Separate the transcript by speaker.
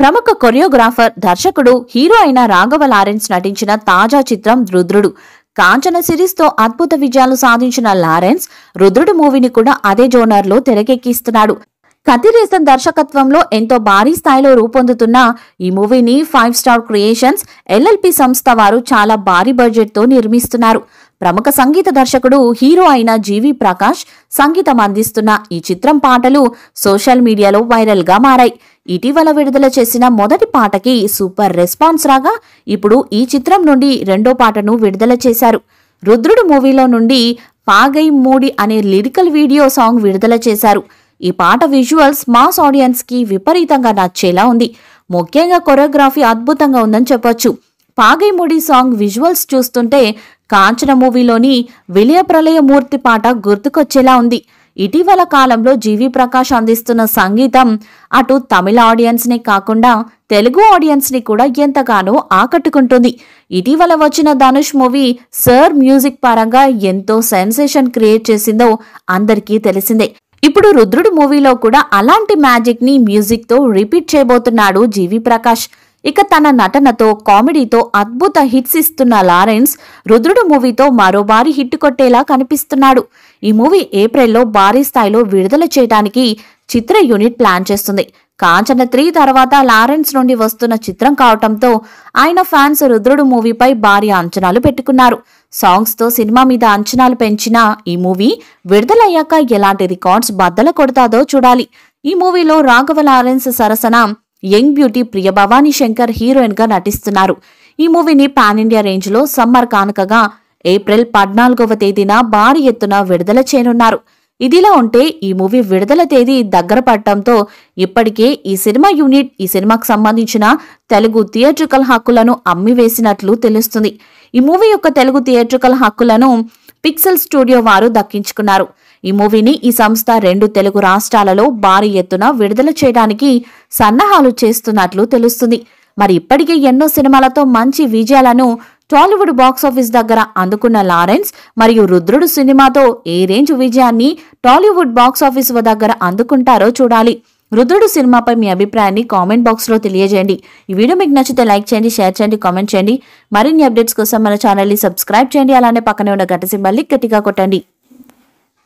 Speaker 1: ప్రముఖ కొరియోగ్రాఫర్ దర్శకుడు హీరో అయిన రాఘవ లారెన్స్ నటించిన తాజా చిత్రం రుద్రుడు కాంచన సిరీస్తో అద్భుత విజయాలు సాధించిన లారెన్స్ రుద్రుడు మూవీని కూడా అదే జోనర్లో తెరకెక్కిస్తున్నాడు కతిరేసన్ దర్శకత్వంలో ఎంతో భారీ స్థాయిలో రూపొందుతున్న ఈ మూవీని ఫైవ్ స్టార్ క్రియేషన్స్ ఎల్ఎల్పి సంస్థ వారు చాలా భారీ బడ్జెట్తో నిర్మిస్తున్నారు ప్రముఖ సంగీత దర్శకుడు హీరో అయిన జీవి ప్రకాష్ సంగీతం అందిస్తున్న ఈ చిత్రం పాటలు సోషల్ మీడియాలో వైరల్గా మారాయి ఇటీవల విడుదల చేసిన మొదటి పాటకి సూపర్ రెస్పాన్స్ రాగా ఇప్పుడు ఈ చిత్రం నుండి రెండో పాటను విడుదల చేశారు రుద్రుడు మూవీలో నుండి పాగై మూడి అనే లిరికల్ వీడియో సాంగ్ విడుదల చేశారు ఈ పాట విజువల్స్ మాస్ ఆడియన్స్కి విపరీతంగా నచ్చేలా ఉంది ముఖ్యంగా కొరియోగ్రఫీ అద్భుతంగా ఉందని చెప్పొచ్చు పాగైముడి సాంగ్ విజువల్స్ చూస్తుంటే కాంచన మూవీలోని విలయ ప్రళయమూర్తి పాట గుర్తుకొచ్చేలా ఉంది ఇటీవల కాలంలో జీవి ప్రకాష్ అందిస్తున్న సంగీతం అటు తమిళ ని కాకుండా తెలుగు ఆడియన్స్ని కూడా ఎంతగానో ఆకట్టుకుంటుంది ఇటీవల వచ్చిన ధనుష్ మూవీ సర్ మ్యూజిక్ పరంగా ఎంతో సెన్సేషన్ క్రియేట్ చేసిందో అందరికీ తెలిసిందే ఇప్పుడు రుద్రుడు మూవీలో కూడా అలాంటి మ్యాజిక్ని మ్యూజిక్తో రిపీట్ చేయబోతున్నాడు జీవి ప్రకాష్ ఇక తన నటనతో కామెడీతో అద్భుత హిట్స్ ఇస్తున్న లారెన్స్ రుద్రుడు మూవీతో మరో భారీ హిట్ కొట్టేలా కనిపిస్తున్నాడు ఈ మూవీ ఏప్రిల్లో భారీ స్థాయిలో విడుదల చేయడానికి చిత్ర యూనిట్ ప్లాన్ చేస్తుంది కాంచన త్రీ తర్వాత లారెన్స్ నుండి వస్తున్న చిత్రం కావటంతో ఆయన ఫ్యాన్స్ రుద్రుడు మూవీపై భారీ అంచనాలు పెట్టుకున్నారు సాంగ్స్తో సినిమా మీద అంచనాలు పెంచిన ఈ మూవీ విడుదలయ్యాక ఎలాంటి రికార్డ్స్ బద్దల కొడతాదో చూడాలి ఈ మూవీలో రాఘవ లారెన్స్ సరసన young beauty Priya Bhavani Shankar heroine గా నటిస్తున్నారు ఈ మూవీని పాన్ ఇండియా రేంజ్లో సమ్మర్ కానుకగా ఏప్రిల్ పద్నాలుగవ తేదీన భారీ ఎత్తున విడుదల చేయనున్నారు ఇదిలా ఉంటే ఈ మూవీ విడుదల తేదీ దగ్గర పడటంతో ఇప్పటికే ఈ సినిమా యూనిట్ ఈ సినిమాకు సంబంధించిన తెలుగు థియేట్రికల్ హక్కులను అమ్మివేసినట్లు తెలుస్తుంది ఈ మూవీ యొక్క తెలుగు థియేట్రికల్ హక్కులను పిక్సెల్ స్టూడియో వారు దక్కించుకున్నారు ఈ మూవీని ఈ సంస్థ రెండు తెలుగు రాష్ట్రాలలో భారీ ఎత్తున విడుదల చేయడానికి సన్నాహాలు చేస్తున్నట్లు తెలుస్తుంది మరి ఇప్పటికే ఎన్నో సినిమాలతో మంచి విజయాలను టాలీవుడ్ బాక్సాఫీస్ దగ్గర అందుకున్న లారెన్స్ మరియు రుద్రుడు సినిమాతో ఏ రేంజ్ విజయాన్ని టాలీవుడ్ బాక్సాఫీస్ దగ్గర అందుకుంటారో చూడాలి రుద్రుడు సినిమాపై మీ అభిప్రాయాన్ని కామెంట్ బాక్స్లో తెలియజేయండి ఈ వీడియో మీకు నచ్చితే లైక్ చేయండి షేర్ చేయండి కామెంట్ చేయండి మరిన్ని అప్డేట్స్ కోసం మన ఛానల్ని సబ్స్క్రైబ్ చేయండి అలానే పక్కనే ఉన్న గట్టి సింబల్ని గట్టిగా కొట్టండి